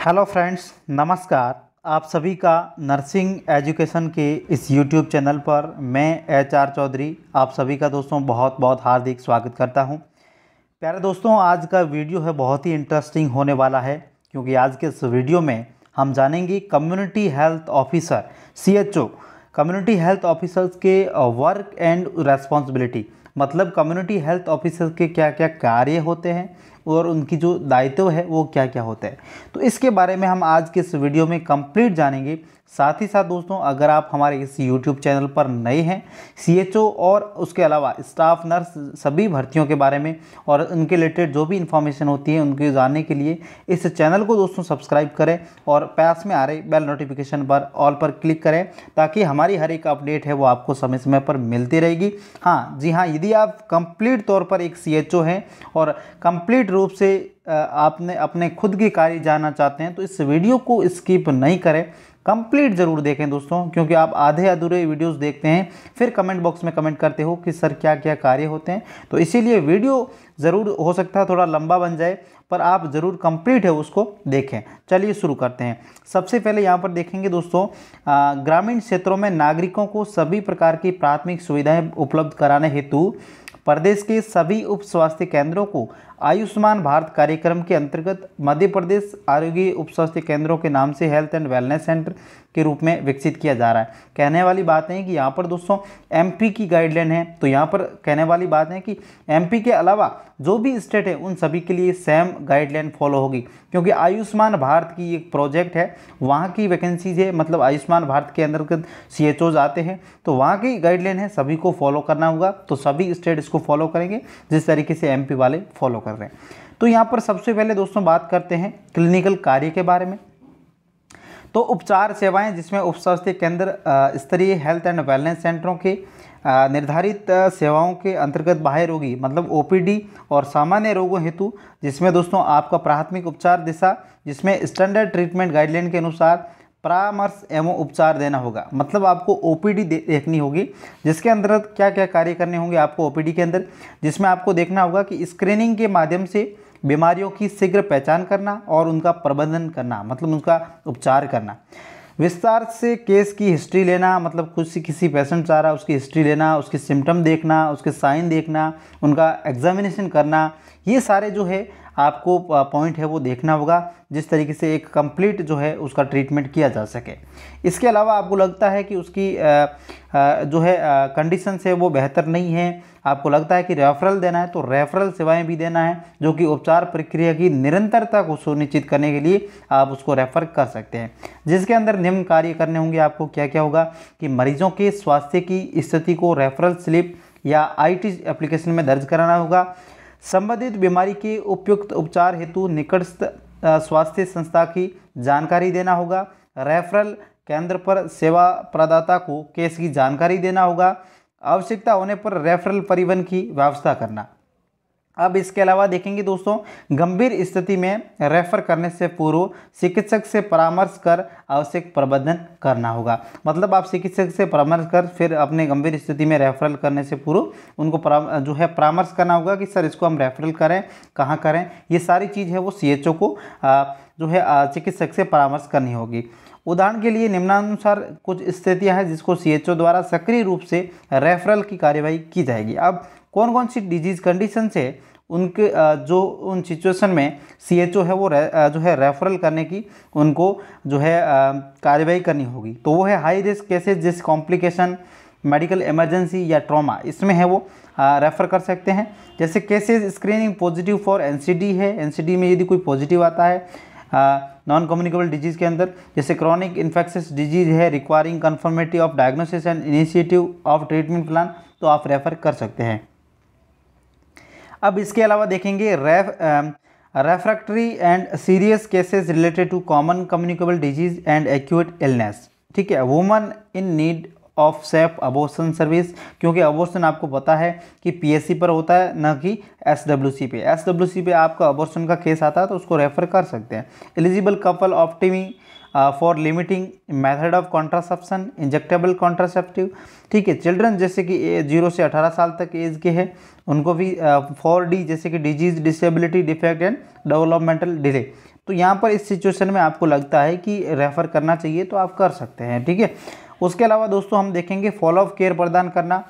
hello friends नमस्कार आप सभी का नर्सिंग एजुकेशन के इस यूट्यूब चैनल पर मैं एच आर चौधरी आप सभी का दोस्तों बहुत बहुत हार्दिक स्वागत करता हूं प्यारे दोस्तों आज का वीडियो है बहुत ही इंटरेस्टिंग होने वाला है क्योंकि आज के इस वीडियो में हम जानेंगे कम्युनिटी हेल्थ ऑफिसर सी कम्युनिटी हेल्थ ऑफिसर्स के वर्क एंड रेस्पॉन्सिबिलिटी मतलब कम्युनिटी हेल्थ ऑफिसर के क्या क्या कार्य होते हैं और उनकी जो दायित्व है वो क्या क्या होता है तो इसके बारे में हम आज के इस वीडियो में कंप्लीट जानेंगे साथ ही साथ दोस्तों अगर आप हमारे इस YouTube चैनल पर नए हैं सी और उसके अलावा स्टाफ नर्स सभी भर्तियों के बारे में और उनके रिलेटेड जो भी इन्फॉर्मेशन होती है उनके जानने के लिए इस चैनल को दोस्तों सब्सक्राइब करें और पास में आ रहे बेल नोटिफिकेशन पर ऑल पर क्लिक करें ताकि हमारी हर एक अपडेट है वो आपको समय समय पर मिलती रहेगी हाँ जी हाँ यदि आप कंप्लीट तौर पर एक सी हैं और कंप्लीट रूप से आपने अपने खुद के कार्य जानना चाहते हैं तो इस वीडियो को स्किप नहीं करें कंप्लीट ज़रूर देखें दोस्तों क्योंकि आप आधे अधूरे वीडियोस देखते हैं फिर कमेंट बॉक्स में कमेंट करते हो कि सर क्या क्या कार्य होते हैं तो इसीलिए वीडियो ज़रूर हो सकता है थोड़ा लंबा बन जाए पर आप ज़रूर कंप्लीट है उसको देखें चलिए शुरू करते हैं सबसे पहले यहाँ पर देखेंगे दोस्तों ग्रामीण क्षेत्रों में नागरिकों को सभी प्रकार की प्राथमिक सुविधाएँ उपलब्ध कराने हेतु प्रदेश के सभी उप स्वास्थ्य केंद्रों को आयुष्मान भारत कार्यक्रम के अंतर्गत मध्य प्रदेश आरोग्य उप स्वास्थ्य केंद्रों के नाम से हेल्थ एंड वेलनेस सेंटर के रूप में विकसित किया जा रहा है कहने वाली बात है कि यहाँ पर दोस्तों एमपी की गाइडलाइन है तो यहाँ पर कहने वाली बात है कि एमपी के अलावा जो भी स्टेट है उन सभी के लिए सेम गाइडलाइन फॉलो होगी क्योंकि आयुष्मान भारत की एक प्रोजेक्ट है वहाँ की वैकेंसीज है मतलब आयुष्मान भारत के अंतर्गत सी आते हैं तो वहाँ की गाइडलाइन है सभी को फॉलो करना होगा तो सभी स्टेट इसको फॉलो करेंगे जिस तरीके से एम वाले फॉलो कर रहे हैं तो यहाँ पर सबसे पहले दोस्तों बात करते हैं क्लिनिकल कार्य के बारे में तो उपचार सेवाएं जिसमें स्वास्थ्य केंद्र स्तरीय हेल्थ एंड वेलनेस सेंटरों के निर्धारित सेवाओं के अंतर्गत बाह्य रोगी मतलब ओपीडी और सामान्य रोगों हेतु जिसमें दोस्तों आपका प्राथमिक उपचार दिशा जिसमें स्टैंडर्ड ट्रीटमेंट गाइडलाइन के अनुसार परामर्श एवं उपचार देना होगा मतलब आपको ओपीडी देखनी होगी जिसके अंतर्गत क्या क्या कार्य करने होंगे आपको ओपीडी के अंदर जिसमें आपको देखना होगा कि स्क्रीनिंग के माध्यम से बीमारियों की शीघ्र पहचान करना और उनका प्रबंधन करना मतलब उनका उपचार करना विस्तार से केस की हिस्ट्री लेना मतलब कुछ किसी पेशेंट चाह रहा उसकी हिस्ट्री लेना उसके सिम्टम देखना उसके साइन देखना उनका एग्जामिनेशन करना ये सारे जो है आपको पॉइंट है वो देखना होगा जिस तरीके से एक कंप्लीट जो है उसका ट्रीटमेंट किया जा सके इसके अलावा आपको लगता है कि उसकी जो है कंडीशन है वो बेहतर नहीं है आपको लगता है कि रेफरल देना है तो रेफरल सेवाएं भी देना है जो कि उपचार प्रक्रिया की निरंतरता को सुनिश्चित करने के लिए आप उसको रेफर कर सकते हैं जिसके अंदर निम्न कार्य करने होंगे आपको क्या क्या होगा कि मरीजों के स्वास्थ्य की स्थिति को रेफरल स्लिप या आई टी एप्लीकेशन में दर्ज कराना होगा संबंधित बीमारी के उपयुक्त उपचार हेतु निकटस्थ स्वास्थ्य संस्था की जानकारी देना होगा रेफरल केंद्र पर सेवा प्रदाता को केस की जानकारी देना होगा आवश्यकता होने पर रेफरल परिवहन की व्यवस्था करना अब इसके अलावा देखेंगे दोस्तों गंभीर स्थिति में रेफर करने से पूर्व चिकित्सक से परामर्श कर आवश्यक प्रबंधन करना होगा मतलब आप चिकित्सक से परामर्श कर फिर अपने गंभीर स्थिति में रेफरल करने से पूर्व उनको जो है परामर्श करना होगा कि सर इसको हम रेफरल करें कहाँ करें ये सारी चीज़ है वो सी को जो है चिकित्सक से परामर्श करनी होगी उदाहरण के लिए निम्नानुसार कुछ स्थितियां हैं जिसको सीएचओ द्वारा सक्रिय रूप से रेफरल की कार्यवाही की जाएगी अब कौन कौन सी डिजीज़ कंडीशन से उनके जो उन सिचुएशन में सी एच ओ है वो जो है रेफरल करने की उनको जो है कार्रवाई करनी होगी तो वो है हाई रिस्क केसेज जिस कॉम्प्लिकेशन मेडिकल इमरजेंसी या ट्रॉमा इसमें है वो रेफ़र कर सकते हैं जैसे cases screening positive for NCD है एनसीडी में यदि कोई पॉजिटिव आता है नॉन कम्युनिकेबल डिजीज़ के अंदर जैसे क्रॉनिक इन्फेक्शस डिजीज़ है requiring confirmatory of diagnosis and initiative of treatment plan तो आप रेफ़र कर सकते हैं अब इसके अलावा देखेंगे रेफ refractory and serious cases related to common communicable disease and acute illness ठीक है woman in need of safe abortion service क्योंकि अबोशन आपको पता है कि पीएससी पर होता है ना कि एसडब्ल्यूसी पे एसडब्ल्यूसी पे आपका अबोशन का केस आता है तो उसको रेफर कर सकते हैं eligible couple opting for limiting method of contraception injectable contraceptive ठीक है चिल्ड्रन जैसे कि जीरो से अठारह साल तक एज के हैं उनको भी फॉर uh, डी जैसे कि disease disability defect and developmental delay तो यहाँ पर इस सिचुएशन में आपको लगता है कि रेफ़र करना चाहिए तो आप कर सकते हैं ठीक है उसके अलावा दोस्तों हम देखेंगे फॉलोअप केयर प्रदान करना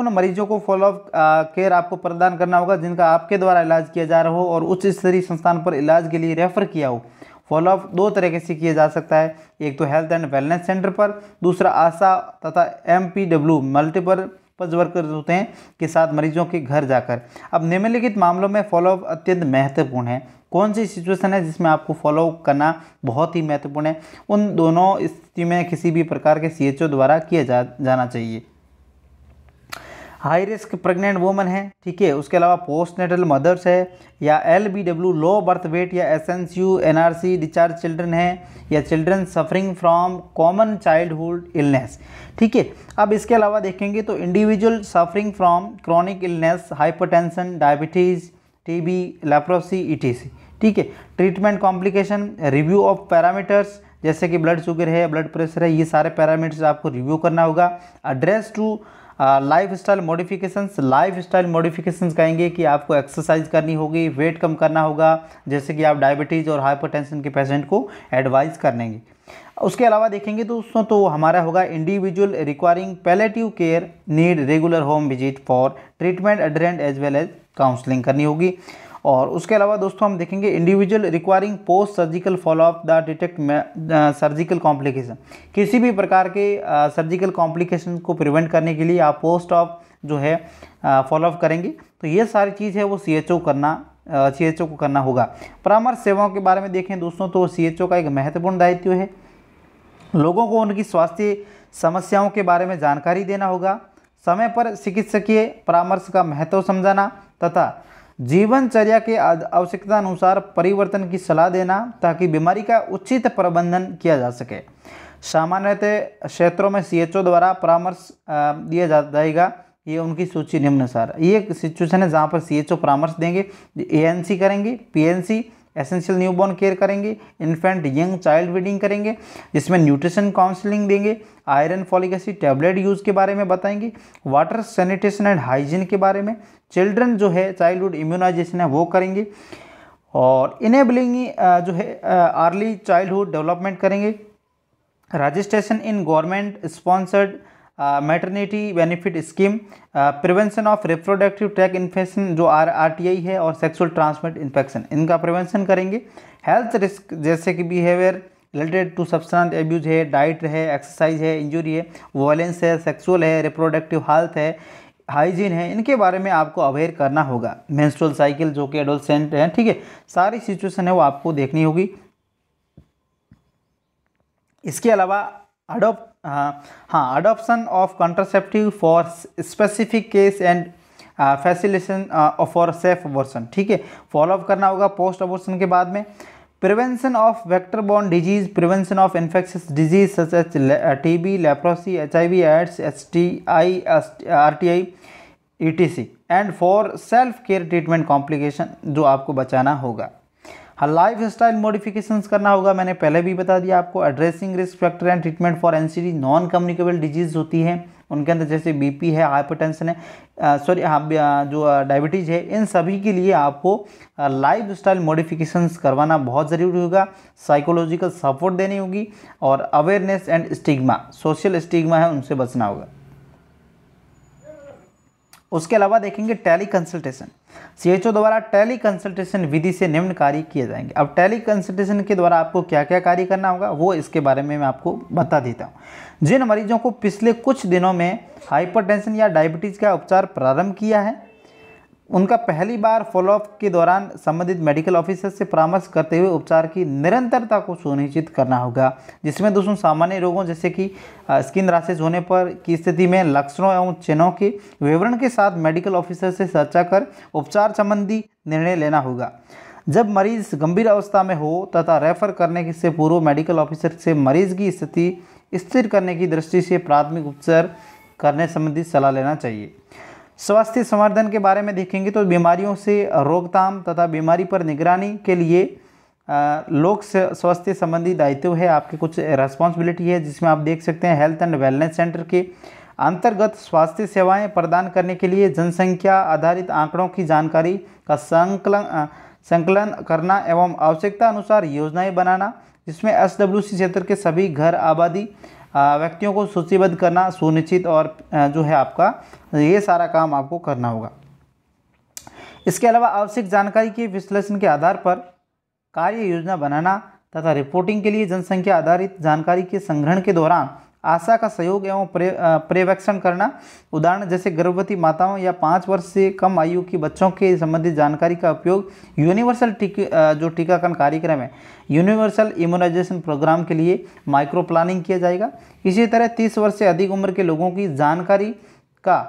उन मरीजों को फॉलोअप केयर आपको प्रदान करना होगा जिनका आपके द्वारा इलाज किया जा रहा हो और उच्च स्तरीय संस्थान पर इलाज के लिए रेफर किया हो फॉलोअप दो तरीके से किया जा सकता है एक तो हेल्थ एंड वेलनेस सेंटर पर दूसरा आशा तथा M P W multiple purpose workers होते हैं के साथ मरीजों के घर जाकर अब निम्नलिखित मामलों में फॉलोअप अत्यंत महत्वपूर्ण है कौन सी सिचुएशन है जिसमें आपको फॉलो करना बहुत ही महत्वपूर्ण है उन दोनों स्थिति में किसी भी प्रकार के सी द्वारा किया जा, जाना चाहिए हाई रिस्क प्रेग्नेंट वुमन है ठीक है उसके अलावा पोस्ट नेटल मदर्स है या L B W low birth weight या S N U N R C discharge children है या children suffering from common childhood illness ठीक है अब इसके अलावा देखेंगे तो individual suffering from chronic illness hypertension diabetes T B leprosy ई ठीक है treatment complication review of parameters जैसे कि ब्लड शुगर है ब्लड प्रेशर है ये सारे पैरामीटर्स आपको रिव्यू करना होगा address to life style modifications life style modifications कहेंगे कि आपको एक्सरसाइज करनी होगी वेट कम करना होगा जैसे कि आप डायबिटीज़ और हाइपरटेंशन के पेशेंट को एडवाइस करेंगे उसके अलावा देखेंगे तो उसमें तो हमारा होगा individual requiring palliative care need regular home visit for treatment adherent as well as counselling करनी होगी और उसके अलावा दोस्तों हम देखेंगे individual requiring post surgical follow up the detect surgical complication किसी भी प्रकार के सर्जिकल uh, कॉम्प्लिकेशन को प्रिवेंट करने के लिए आप पोस्ट ऑफ जो है फॉलोअप uh, करेंगे तो ये सारी चीज़ है वो सी करना सी एच ओ को करना होगा परामर्श सेवाओं के बारे में देखें दोस्तों तो सी एच ओ का एक महत्वपूर्ण दायित्व है लोगों को उनकी स्वास्थ्य समस्याओं के बारे में जानकारी देना होगा समय पर चिकित्सकीय परामर्श का महत्व समझाना तथा जीवनचर्या के आवश्यकता अनुसार परिवर्तन की सलाह देना ताकि बीमारी का उचित प्रबंधन किया जा सके सामान्यतः क्षेत्रों में सीएचओ द्वारा परामर्श दिया जा जाएगा ये उनकी सूची निम्नुसार ये सिचुएशन है जहाँ पर सीएचओ परामर्श देंगे एएनसी करेंगे पीएनसी एसेंशियल न्यूबॉर्न केयर करेंगे इन्फेंट यंग चाइल्ड ब्रीडिंग करेंगे जिसमें न्यूट्रिशन काउंसलिंग देंगे iron folic acid tablet use के बारे में बताएंगे वाटर सैनिटेशन एंड हाइजीन के बारे में चिल्ड्रन जो है चाइल्डहुड इम्यूनाइजेशन है वो करेंगे और इनेबलिंग जो है अर्ली चाइल्डहुड डेवलपमेंट करेंगे registration in government sponsored maternity benefit scheme prevention of reproductive tract infection जो आर आर टी आई है और सेक्सुअल ट्रांसमिट इन्फेक्शन इनका प्रिवेंशन करेंगे हेल्थ रिस्क जैसे कि behaviour related to substance abuse है डाइट है एक्सरसाइज है इंजरी है वॉयलेंस है सेक्सुअल है रिप्रोडक्टिव हेल्थ है हाइजीन है इनके बारे में आपको अवेयर करना होगा मेंस्ट्रुअल साइकिल जो कि एडोलसेंट है ठीक है सारी सिचुएशन है वो आपको देखनी होगी इसके अलावा अडोप्ट हाँ adoption of contraceptive for specific case and facilitation for safe abortion ठीक है फॉलोअप करना होगा पोस्ट अबॉर्सन के बाद में prevention of vector borne disease prevention of infectious disease such H T B leprosy H I V AIDS H T I R T I E T C and for self care treatment complication जो आपको बचाना होगा हाँ life style modification करना होगा मैंने पहले भी बता दिया आपको addressing risk factor and treatment for NCD non communicable disease होती है उनके अंदर जैसे बीपी है हाइपरटेंशन है सॉरी हाँ जो डायबिटीज़ है इन सभी के लिए आपको लाइफ स्टाइल मॉडिफिकेशंस करवाना बहुत ज़रूरी होगा साइकोलॉजिकल सपोर्ट देनी होगी और awareness and stigma social stigma है उनसे बचना होगा उसके अलावा देखेंगे टेली कंसल्टेशन सीएचओ द्वारा टेली कंसल्टेशन विधि से निम्न कार्य किए जाएंगे अब टेली कंसल्टेशन के द्वारा आपको क्या क्या कार्य करना होगा वो इसके बारे में मैं आपको बता देता हूँ जिन मरीजों को पिछले कुछ दिनों में हाइपरटेंशन या डायबिटीज़ का उपचार प्रारंभ किया है उनका पहली बार फॉलोअप के दौरान संबंधित मेडिकल ऑफिसर से परामर्श करते हुए उपचार की निरंतरता को सुनिश्चित करना होगा जिसमें दोस्तों सामान्य रोगों जैसे कि स्किन रासेज होने पर की स्थिति में लक्षणों एवं चिन्हों के विवरण के साथ मेडिकल ऑफिसर से चर्चा कर उपचार संबंधी निर्णय लेना होगा जब मरीज गंभीर अवस्था में हो तथा रेफर करने से पूर्व मेडिकल ऑफिसर से मरीज की स्थिति स्थिर करने की दृष्टि से प्राथमिक उपचार करने संबंधी सलाह लेना चाहिए स्वास्थ्य संवर्धन के बारे में देखेंगे तो बीमारियों से रोकथाम तथा बीमारी पर निगरानी के लिए लोक स्वास्थ्य संबंधी दायित्व है आपके कुछ रेस्पॉन्सिबिलिटी है जिसमें आप देख सकते हैं हेल्थ एंड वेलनेस सेंटर के अंतर्गत स्वास्थ्य सेवाएं प्रदान करने के लिए जनसंख्या आधारित आंकड़ों की जानकारी का संकलन संकलन करना एवं आवश्यकता अनुसार योजनाएं बनाना जिसमें एस क्षेत्र के सभी घर आबादी व्यक्तियों को सूचीबद्ध करना सुनिश्चित और जो है आपका ये सारा काम आपको करना होगा इसके अलावा आवश्यक जानकारी के विश्लेषण के आधार पर कार्य योजना बनाना तथा रिपोर्टिंग के लिए जनसंख्या आधारित जानकारी के संग्रहण के दौरान आशा का सहयोग एवं पर्यवेक्षण करना उदाहरण जैसे गर्भवती माताओं या पाँच वर्ष से कम आयु की बच्चों के संबंधित जानकारी का उपयोग यूनिवर्सल टीक जो टीकाकरण कार्यक्रम है यूनिवर्सल इम्यूनाइजेशन प्रोग्राम के लिए माइक्रो प्लानिंग किया जाएगा इसी तरह तीस वर्ष से अधिक उम्र के लोगों की जानकारी का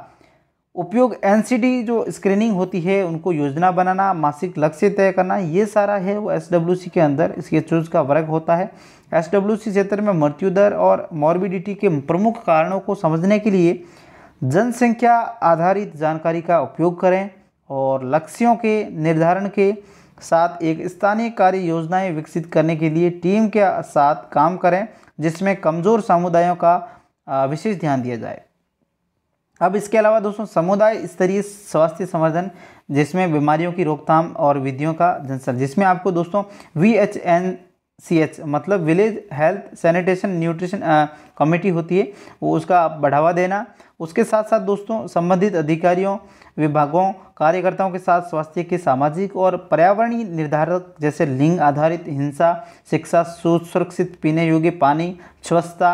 उपयोग एनसीडी जो स्क्रीनिंग होती है उनको योजना बनाना मासिक लक्ष्य तय करना ये सारा है वो एसडब्ल्यूसी के अंदर इसके चूज का वर्ग होता है एस क्षेत्र में मृत्यु दर और मॉर्बिडिटी के प्रमुख कारणों को समझने के लिए जनसंख्या आधारित जानकारी का उपयोग करें और लक्ष्यों के निर्धारण के साथ एक स्थानीय कार्य योजनाएं विकसित करने के लिए टीम के साथ काम करें जिसमें कमज़ोर समुदायों का विशेष ध्यान दिया जाए अब इसके अलावा दोस्तों समुदाय स्तरीय स्वास्थ्य संवर्धन जिसमें बीमारियों की रोकथाम और विधियों का जनसर जिसमें आपको दोस्तों V H N C H मतलब village health sanitation nutrition committee होती है वो उसका आप बढ़ावा देना उसके साथ साथ दोस्तों संबंधित अधिकारियों विभागों कार्यकर्ताओं के साथ स्वास्थ्य के सामाजिक और पर्यावरणीय निर्धारक जैसे लिंग आधारित हिंसा शिक्षा सुरक्षित पीने योग्य पानी स्वच्छता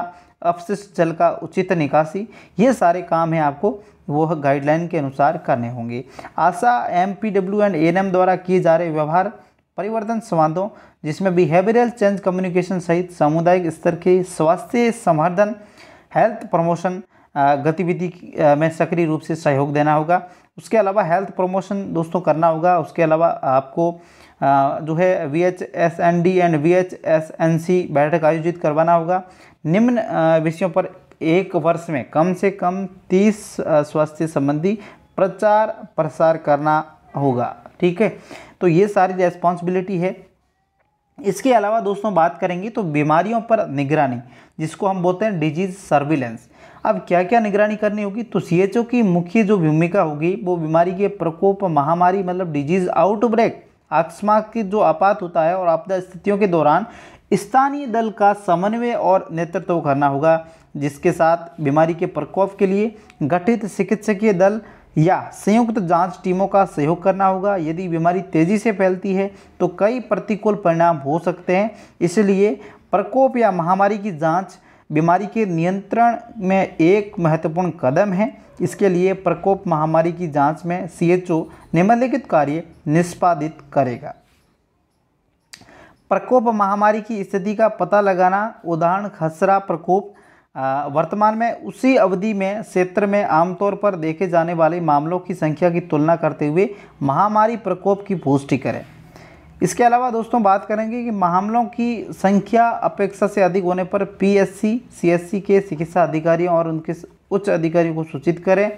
अपशिष्ट जल का उचित निकासी ये सारे काम हैं आपको वह गाइडलाइन के अनुसार करने होंगे ASHA M P W and N M द्वारा किए जा रहे व्यवहार परिवर्तन संवादों जिसमें बिहेवियरल चेंज कम्युनिकेशन सहित सामुदायिक स्तर के स्वास्थ्य संवर्धन हेल्थ प्रमोशन गतिविधि में सक्रिय रूप से सहयोग देना होगा उसके अलावा हेल्थ प्रमोशन दोस्तों करना होगा उसके अलावा आपको जो है V H S N D and V H S N C बैठक आयोजित करवाना होगा निम्न विषयों पर एक वर्ष में कम से कम तीस स्वास्थ्य संबंधी प्रचार प्रसार करना होगा ठीक है तो ये सारी रेस्पॉन्सिबिलिटी है इसके अलावा दोस्तों बात करेंगे तो बीमारियों पर निगरानी जिसको हम बोलते हैं डिजीज सर्विलेंस अब क्या क्या निगरानी करनी होगी तो सी की मुख्य जो भूमिका होगी वो बीमारी के प्रकोप महामारी मतलब डिजीज आउटब्रेक अकस्मात की जो आपात होता है और आपदा स्थितियों के दौरान स्थानीय दल का समन्वय और नेतृत्व करना होगा जिसके साथ बीमारी के प्रकोप के लिए गठित चिकित्सकीय दल या संयुक्त जांच टीमों का सहयोग करना होगा यदि बीमारी तेजी से फैलती है तो कई प्रतिकूल परिणाम हो सकते हैं इसलिए प्रकोप या महामारी की जांच बीमारी के नियंत्रण में एक महत्वपूर्ण कदम है इसके लिए प्रकोप महामारी की जांच में सीएचओ निम्नलिखित कार्य निष्पादित करेगा प्रकोप महामारी की स्थिति का पता लगाना उदाहरण खसरा प्रकोप वर्तमान में उसी अवधि में क्षेत्र में आमतौर पर देखे जाने वाले मामलों की संख्या की तुलना करते हुए महामारी प्रकोप की पुष्टि करें इसके अलावा दोस्तों बात करेंगे कि मामलों की संख्या अपेक्षा से अधिक होने पर पीएससी, सीएससी के चिकित्सा अधिकारियों और उनके उच्च अधिकारियों को सूचित करें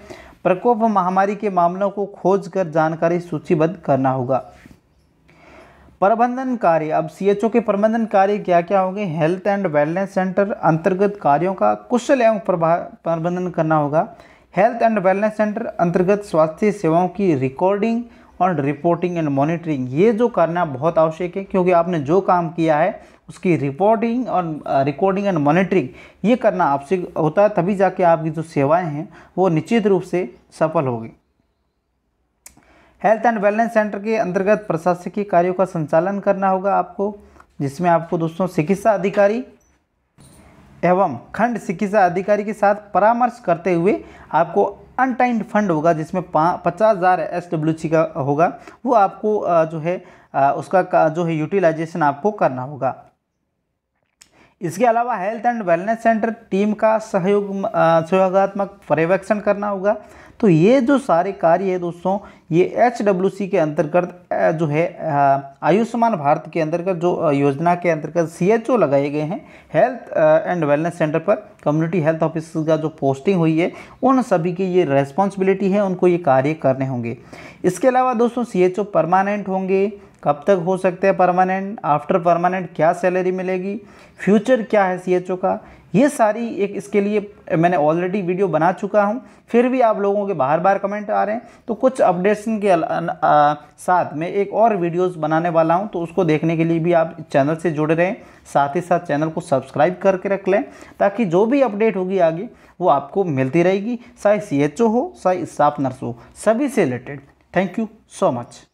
प्रकोप महामारी के मामलों को खोज कर जानकारी सूचीबद्ध करना होगा प्रबंधन कार्य अब सीएचओ के प्रबंधन कार्य क्या क्या होंगे हेल्थ एंड वेलनेस सेंटर अंतर्गत कार्यों का कुशल एवं प्रबंधन करना होगा हेल्थ एंड वेलनेस सेंटर अंतर्गत स्वास्थ्य सेवाओं की रिकॉर्डिंग और रिपोर्टिंग एंड मॉनिटरिंग ये जो करना बहुत आवश्यक है क्योंकि आपने जो काम किया है उसकी रिपोर्टिंग और रिकॉर्डिंग एंड मॉनिटरिंग ये करना आवश्यक होता है तभी जाके आपकी जो सेवाएं हैं वो निश्चित रूप से सफल होगी हेल्थ एंड वेलनेस सेंटर के अंतर्गत प्रशासकीय कार्यों का संचालन करना होगा आपको जिसमें आपको दोस्तों चिकित्सा अधिकारी एवं खंड चिकित्सा अधिकारी के साथ परामर्श करते हुए आपको अनटाइंड फंड होगा जिसमें पचास हज़ार एस डब्ल्यू सी का होगा वो आपको जो है उसका जो है यूटिलाइजेशन आपको करना होगा इसके अलावा health and wellness centre team का सहयोग सहयोगात्मक पर्यवेक्षण करना होगा तो ये जो सारे कार्य है दोस्तों ये एच के अंतर्गत जो है आयुष्मान भारत के अंतर्गत जो योजना के अंतर्गत सी लगाए गए हैं हेल्थ एंड वेलनेस सेंटर पर कम्युनिटी हेल्थ ऑफिस का जो पोस्टिंग हुई है उन सभी की ये रेस्पॉन्सिबिलिटी है उनको ये कार्य करने होंगे इसके अलावा दोस्तों सी परमानेंट होंगे कब तक हो सकते हैं परमानेंट आफ्टर परमानेंट क्या सैलरी मिलेगी फ्यूचर क्या है सी का ये सारी एक इसके लिए मैंने ऑलरेडी वीडियो बना चुका हूँ फिर भी आप लोगों के बार बार कमेंट आ रहे हैं तो कुछ अपडेट्सन के आ, साथ मैं एक और वीडियोस बनाने वाला हूँ तो उसको देखने के लिए भी आप चैनल से जुड़े रहें साथ ही साथ चैनल को सब्सक्राइब करके रख लें ताकि जो भी अपडेट होगी आगे वो आपको मिलती रहेगी चाहे सी हो चाहे स्टाफ नर्स हो सभी से related thank you so much